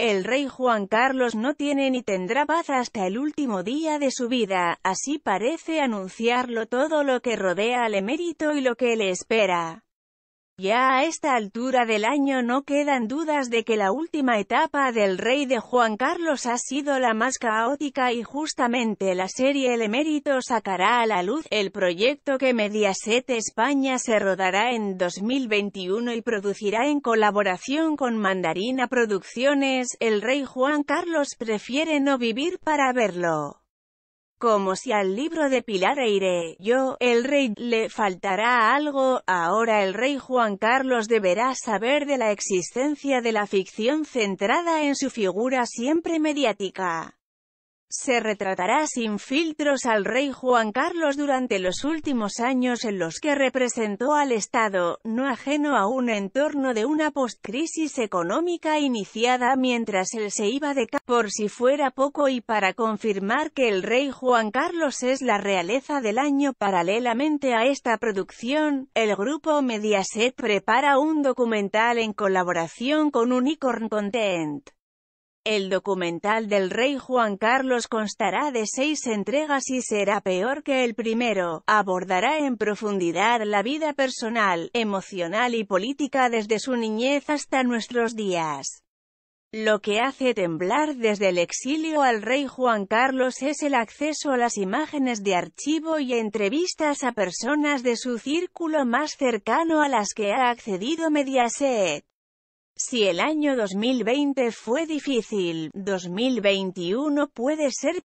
El rey Juan Carlos no tiene ni tendrá paz hasta el último día de su vida, así parece anunciarlo todo lo que rodea al emérito y lo que le espera. Ya a esta altura del año no quedan dudas de que la última etapa del rey de Juan Carlos ha sido la más caótica y justamente la serie El Emérito sacará a la luz el proyecto que Mediaset España se rodará en 2021 y producirá en colaboración con Mandarina Producciones. El rey Juan Carlos prefiere no vivir para verlo. Como si al libro de Pilar Eire, yo, el rey, le faltará algo, ahora el rey Juan Carlos deberá saber de la existencia de la ficción centrada en su figura siempre mediática. Se retratará sin filtros al rey Juan Carlos durante los últimos años en los que representó al Estado, no ajeno a un entorno de una postcrisis económica iniciada mientras él se iba de casa, por si fuera poco y para confirmar que el rey Juan Carlos es la realeza del año. Paralelamente a esta producción, el grupo Mediaset prepara un documental en colaboración con Unicorn Content. El documental del rey Juan Carlos constará de seis entregas y será peor que el primero. Abordará en profundidad la vida personal, emocional y política desde su niñez hasta nuestros días. Lo que hace temblar desde el exilio al rey Juan Carlos es el acceso a las imágenes de archivo y entrevistas a personas de su círculo más cercano a las que ha accedido Mediaset. Si el año 2020 fue difícil, 2021 puede ser